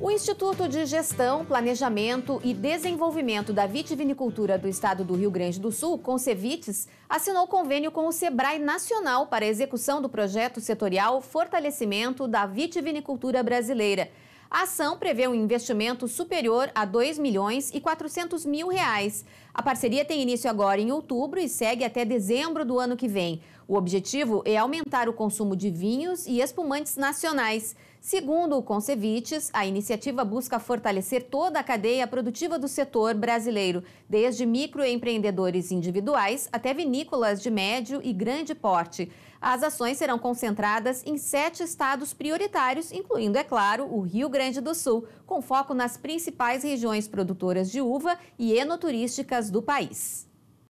O Instituto de Gestão, Planejamento e Desenvolvimento da Vitivinicultura do Estado do Rio Grande do Sul, Cevites, assinou convênio com o Sebrae Nacional para a execução do projeto setorial Fortalecimento da Vitivinicultura Brasileira. A ação prevê um investimento superior a 2 milhões e 400 mil reais. A parceria tem início agora em outubro e segue até dezembro do ano que vem. O objetivo é aumentar o consumo de vinhos e espumantes nacionais. Segundo o Concevites, a iniciativa busca fortalecer toda a cadeia produtiva do setor brasileiro, desde microempreendedores individuais até vinícolas de médio e grande porte. As ações serão concentradas em sete estados prioritários, incluindo, é claro, o Rio Grande do Sul, com foco nas principais regiões produtoras de uva e enoturísticas do país.